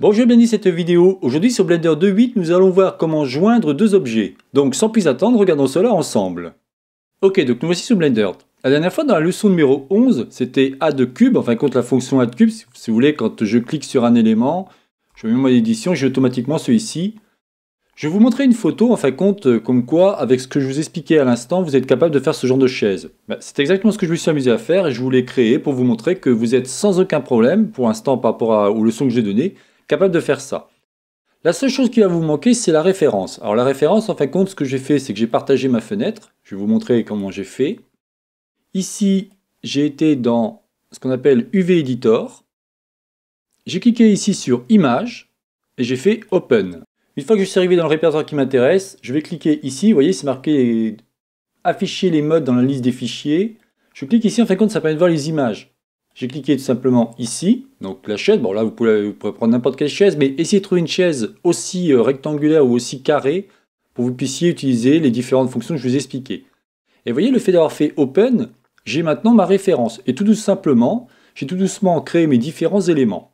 Bonjour, bienvenue cette vidéo. Aujourd'hui sur Blender 2.8, nous allons voir comment joindre deux objets. Donc sans plus attendre, regardons cela ensemble. Ok, donc nous voici sur Blender. La dernière fois dans la leçon numéro 11, c'était add cube, enfin contre la fonction add cube, si vous voulez, quand je clique sur un élément, je mets mon édition, j'ai automatiquement celui-ci. Je vais vous montrer une photo, en fin de compte, euh, comme quoi, avec ce que je vous expliquais à l'instant, vous êtes capable de faire ce genre de chaise. Bah, c'est exactement ce que je me suis amusé à faire et je voulais créer pour vous montrer que vous êtes sans aucun problème, pour l'instant par rapport aux leçons que j'ai données, capable de faire ça. La seule chose qui va vous manquer, c'est la référence. Alors la référence, en fin de compte, ce que j'ai fait, c'est que j'ai partagé ma fenêtre. Je vais vous montrer comment j'ai fait. Ici, j'ai été dans ce qu'on appelle UV Editor. J'ai cliqué ici sur Image et j'ai fait Open. Une fois que je suis arrivé dans le répertoire qui m'intéresse, je vais cliquer ici. Vous voyez, c'est marqué Afficher les modes dans la liste des fichiers. Je clique ici, en fin de compte, ça permet de voir les images. J'ai cliqué tout simplement ici, donc la chaise. Bon, là, vous pouvez, prendre n'importe quelle chaise, mais essayez de trouver une chaise aussi euh, rectangulaire ou aussi carrée pour que vous puissiez utiliser les différentes fonctions que je vous ai expliquées. Et vous voyez, le fait d'avoir fait Open, j'ai maintenant ma référence. Et tout, tout simplement, j'ai tout doucement créé mes différents éléments.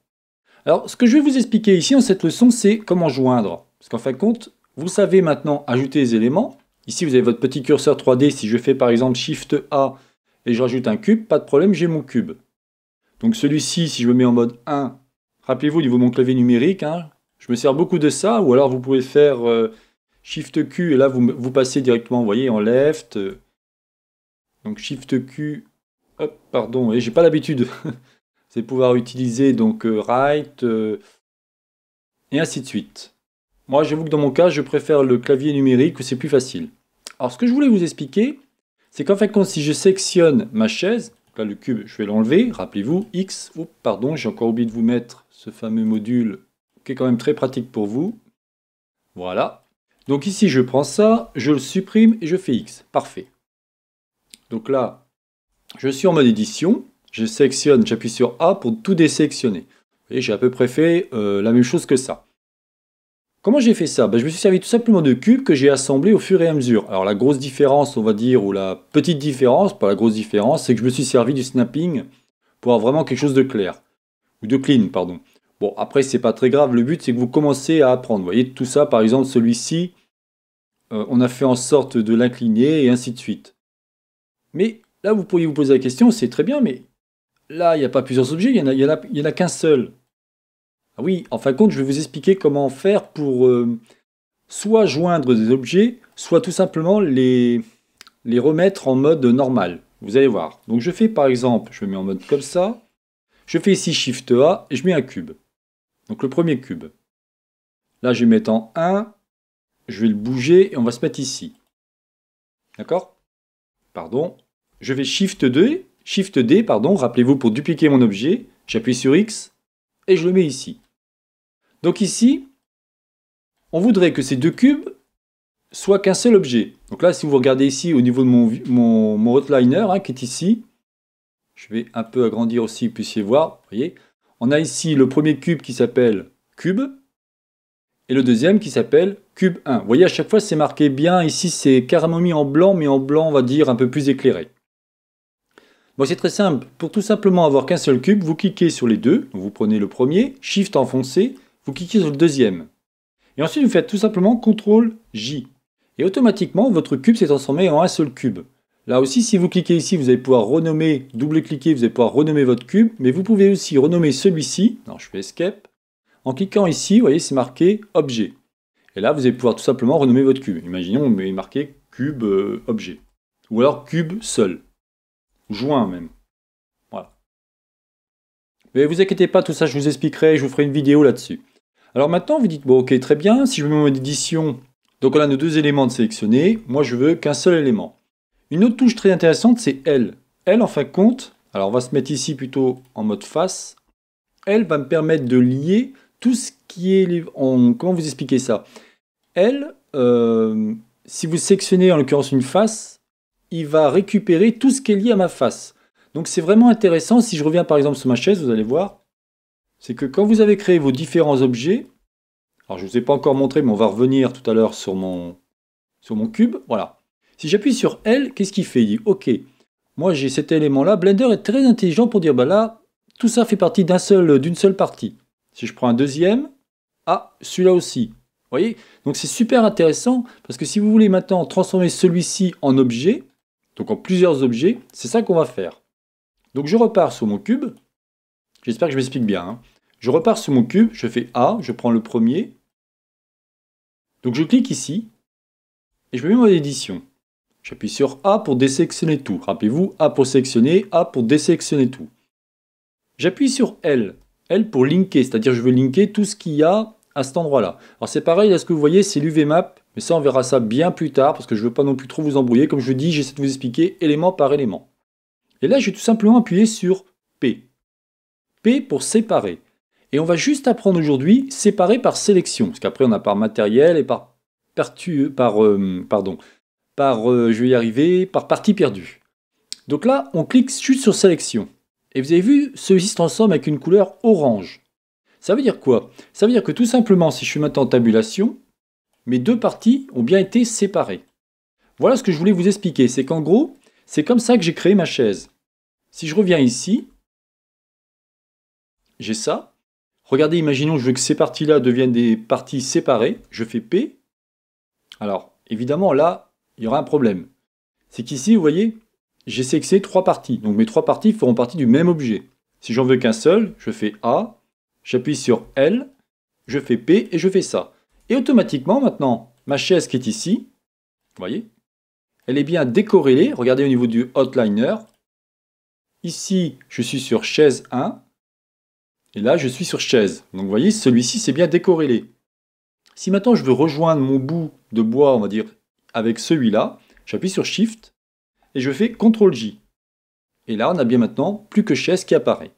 Alors, ce que je vais vous expliquer ici en cette leçon, c'est comment joindre. Parce qu'en fin de compte, vous savez maintenant ajouter les éléments. Ici, vous avez votre petit curseur 3D. Si je fais par exemple Shift A et je rajoute un cube, pas de problème, j'ai mon cube. Donc celui-ci, si je me mets en mode 1, rappelez-vous il niveau mon clavier numérique, hein, je me sers beaucoup de ça, ou alors vous pouvez faire euh, Shift Q, et là vous, vous passez directement, vous voyez, en left. Euh, donc Shift Q, hop, pardon, et j'ai pas l'habitude. C'est pouvoir utiliser donc euh, right, et ainsi de suite. Moi, j'avoue que dans mon cas, je préfère le clavier numérique, c'est plus facile. Alors, ce que je voulais vous expliquer, c'est qu'en fait, si je sectionne ma chaise, là, le cube, je vais l'enlever. Rappelez-vous, x. ou pardon, j'ai encore oublié de vous mettre ce fameux module qui est quand même très pratique pour vous. Voilà. Donc ici, je prends ça, je le supprime et je fais x. Parfait. Donc là, je suis en mode édition. Je sélectionne, j'appuie sur A pour tout désélectionner. Vous voyez, j'ai à peu près fait euh, la même chose que ça. Comment j'ai fait ça ben, Je me suis servi tout simplement de cubes que j'ai assemblés au fur et à mesure. Alors la grosse différence, on va dire, ou la petite différence, pas la grosse différence, c'est que je me suis servi du snapping pour avoir vraiment quelque chose de clair. Ou de clean, pardon. Bon, après, c'est pas très grave, le but c'est que vous commencez à apprendre. Vous voyez, tout ça, par exemple, celui-ci, euh, on a fait en sorte de l'incliner et ainsi de suite. Mais là, vous pourriez vous poser la question, c'est très bien, mais là, il n'y a pas plusieurs objets, il n'y en a qu'un seul. Ah oui, en fin de compte, je vais vous expliquer comment faire pour euh, soit joindre des objets, soit tout simplement les, les remettre en mode normal. Vous allez voir. Donc je fais par exemple, je mets en mode comme ça. Je fais ici Shift A et je mets un cube. Donc le premier cube. Là, je vais mettre en 1. Je vais le bouger et on va se mettre ici. D'accord Pardon. Je vais Shift 2, Shift D, pardon, rappelez-vous pour dupliquer mon objet, j'appuie sur X et je le mets ici. Donc ici, on voudrait que ces deux cubes soient qu'un seul objet. Donc là, si vous regardez ici au niveau de mon, mon, hein, qui est ici, je vais un peu agrandir aussi, vous puissiez voir, voyez, on a ici le premier cube qui s'appelle cube, et le deuxième qui s'appelle cube 1. Vous voyez, à chaque fois, c'est marqué bien. Ici, c'est carrément mis en blanc, mais en blanc, on va dire, un peu plus éclairé. Bon, c'est très simple. Pour tout simplement avoir qu'un seul cube, vous cliquez sur les deux. vous prenez le premier, Shift enfoncé, vous cliquez sur le deuxième. Et ensuite, vous faites tout simplement CTRL J. Et automatiquement, votre cube s'est transformé en un seul cube. Là aussi, si vous cliquez ici, vous allez pouvoir renommer, double-cliquer, vous allez pouvoir renommer votre cube, mais vous pouvez aussi renommer celui-ci, non, je fais Escape, en cliquant ici, vous voyez, c'est marqué Objet. Et là, vous allez pouvoir tout simplement renommer votre cube. Imaginons, vous met marqué Cube euh, Objet. Ou alors Cube seul. Joint même. Voilà. Mais vous inquiétez pas, tout ça, je vous expliquerai, je vous ferai une vidéo là-dessus. Alors maintenant, vous dites, bon, ok, très bien, si je mets mon édition, donc on a nos deux éléments de sélectionner, moi je veux qu'un seul élément. Une autre touche très intéressante, c'est L. L, en fin de compte, alors on va se mettre ici plutôt en mode face, L va me permettre de lier tout ce qui est... comment vous expliquez ça L, euh, si vous sélectionnez en l'occurrence une face, il va récupérer tout ce qui est lié à ma face. Donc c'est vraiment intéressant, si je reviens par exemple sur ma chaise, vous allez voir, c'est que quand vous avez créé vos différents objets, alors je ne vous ai pas encore montré, mais on va revenir tout à l'heure sur mon, sur mon cube, voilà. Si j'appuie sur L, qu'est-ce qu'il fait Il dit, ok, moi j'ai cet élément-là, Blender est très intelligent pour dire, bah là, tout ça fait partie d'un seul, d'une seule partie. Si je prends un deuxième, ah, celui-là aussi. Vous voyez Donc c'est super intéressant, parce que si vous voulez maintenant transformer celui-ci en objet, donc en plusieurs objets, c'est ça qu'on va faire. Donc je repars sur mon cube. J'espère que je m'explique bien. Hein. Je repars sur mon cube, je fais A, je prends le premier. Donc je clique ici et je mets mon édition. J'appuie sur A pour désélectionner tout. Rappelez-vous, A pour sélectionner, A pour désélectionner tout. J'appuie sur L, L pour linker, c'est-à-dire je veux linker tout ce qu'il y a à cet endroit-là. Alors c'est pareil, là ce que vous voyez c'est map, mais ça on verra ça bien plus tard parce que je ne veux pas non plus trop vous embrouiller. Comme je vous dis, j'essaie de vous expliquer élément par élément. Et là je vais tout simplement appuyer sur P. P pour séparer. Et on va juste apprendre aujourd'hui séparer par sélection, parce qu'après on a par matériel et par, pertu, par, euh, pardon, par euh, je vais y arriver, par partie perdue. Donc là, on clique juste sur sélection. Et vous avez vu, ce ci ensemble avec une couleur orange. Ça veut dire quoi Ça veut dire que tout simplement, si je suis maintenant en tabulation, mes deux parties ont bien été séparées. Voilà ce que je voulais vous expliquer, c'est qu'en gros, c'est comme ça que j'ai créé ma chaise. Si je reviens ici, j'ai ça, Regardez, imaginons je veux que ces parties-là deviennent des parties séparées. Je fais P. Alors, évidemment, là, il y aura un problème. C'est qu'ici, vous voyez, j'ai sélectionné trois parties. Donc mes trois parties feront partie du même objet. Si j'en veux qu'un seul, je fais A, j'appuie sur L, je fais P et je fais ça. Et automatiquement, maintenant, ma chaise qui est ici, vous voyez, elle est bien décorrélée. Regardez au niveau du hotliner. Ici, je suis sur chaise 1. Et là, je suis sur chaise. Donc vous voyez, celui-ci c'est bien décorrélé. Si maintenant je veux rejoindre mon bout de bois, on va dire, avec celui-là, j'appuie sur Shift et je fais CTRL-J. Et là, on a bien maintenant plus que chaise qui apparaît.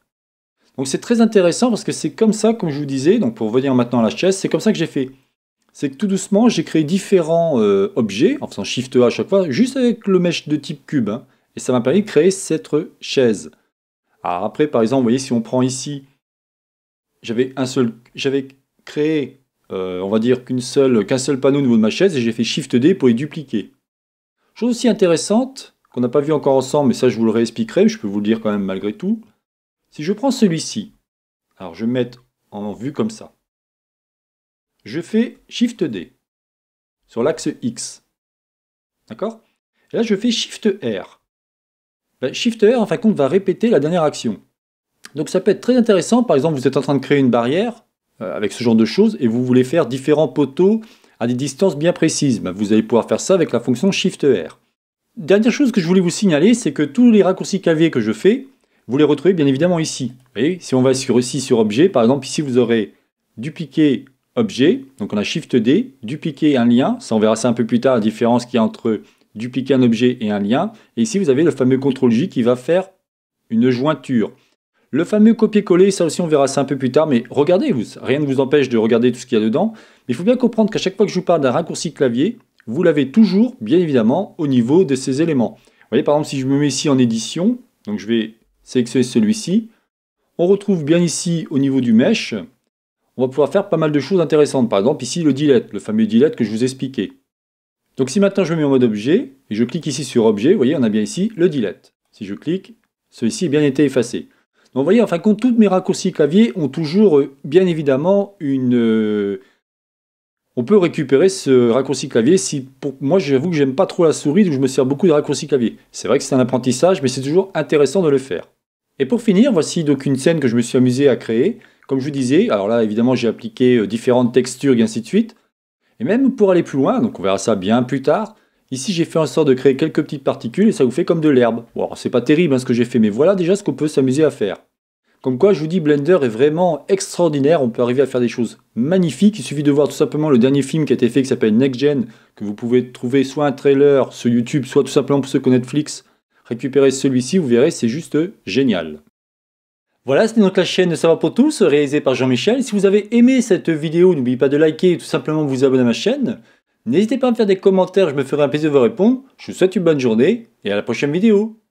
Donc c'est très intéressant parce que c'est comme ça, comme je vous disais, donc pour revenir maintenant à la chaise, c'est comme ça que j'ai fait. C'est que tout doucement, j'ai créé différents euh, objets, en faisant Shift A à chaque fois, juste avec le mesh de type cube. Hein. et ça m'a permis de créer cette chaise. Alors ah, après, par exemple, vous voyez, si on prend ici, j'avais un seul, j'avais créé, euh, on va dire qu'une seule, qu'un seul panneau au niveau de ma chaise et j'ai fait Shift D pour y dupliquer. Chose aussi intéressante qu'on n'a pas vu encore ensemble, mais ça je vous le réexpliquerai, mais je peux vous le dire quand même malgré tout. Si je prends celui-ci, alors je vais mettre en vue comme ça. Je fais Shift D sur l'axe X. D'accord Et là, je fais Shift R. Ben, Shift R, en fin de compte, va répéter la dernière action. Donc ça peut être très intéressant. Par exemple, vous êtes en train de créer une barrière euh, avec ce genre de choses et vous voulez faire différents poteaux à des distances bien précises. Ben, vous allez pouvoir faire ça avec la fonction Shift e R. Dernière chose que je voulais vous signaler, c'est que tous les raccourcis clavier que je fais, vous les retrouvez bien évidemment ici. Vous si on va sur e ici sur objet, par exemple ici vous aurez dupliquer objet, donc on a Shift D, dupliquer un lien, ça on verra ça un peu plus tard, la différence qu'il y a entre dupliquer un objet et un lien, et ici vous avez le fameux CTRL J qui va faire une jointure. Le fameux copier-coller, ça aussi on verra ça un peu plus tard, mais regardez, vous, rien ne vous empêche de regarder tout ce qu'il y a dedans. Mais il faut bien comprendre qu'à chaque fois que je vous parle d'un raccourci clavier, vous l'avez toujours, bien évidemment, au niveau de ces éléments. Vous voyez, par exemple, si je me mets ici en édition, donc je vais sélectionner celui-ci, on retrouve bien ici au niveau du mesh, on va pouvoir faire pas mal de choses intéressantes. Par exemple, ici le delete, le fameux delete que je vous expliquais. Donc si maintenant je me mets en mode objet, et je clique ici sur objet, vous voyez, on a bien ici le delete. Si je clique, celui-ci a bien été effacé. Donc vous voyez, en fin de compte, toutes mes raccourcis clavier ont toujours, euh, bien évidemment, une... Euh, on peut récupérer ce raccourci clavier si, moi, j'avoue que j'aime pas trop la souris, donc je me sers beaucoup de raccourcis clavier. C'est vrai que c'est un apprentissage, mais c'est toujours intéressant de le faire. Et pour finir, voici donc une scène que je me suis amusé à créer. Comme je vous disais, alors là, évidemment, j'ai appliqué euh, différentes textures et ainsi de suite. Et même pour aller plus loin, donc on verra ça bien plus tard, Ici, j'ai fait en sorte de créer quelques petites particules et ça vous fait comme de l'herbe. Bon, c'est pas terrible hein, ce que j'ai fait, mais voilà déjà ce qu'on peut s'amuser à faire. Comme quoi, je vous dis, Blender est vraiment extraordinaire, on peut arriver à faire des choses magnifiques. Il suffit de voir tout simplement le dernier film qui a été fait qui s'appelle Next Gen, que vous pouvez trouver soit un trailer sur YouTube, soit tout simplement pour ceux qui ont Netflix. Récupérez celui-ci, vous verrez, c'est juste génial. Voilà, c'était notre la chaîne de Savoir pour tous, réalisée par Jean-Michel. Si vous avez aimé cette vidéo, n'oubliez pas de liker et tout simplement de vous abonner à ma chaîne. N'hésitez pas à me faire des commentaires, je me ferai un plaisir de vous répondre. Je vous souhaite une bonne journée et à la prochaine vidéo.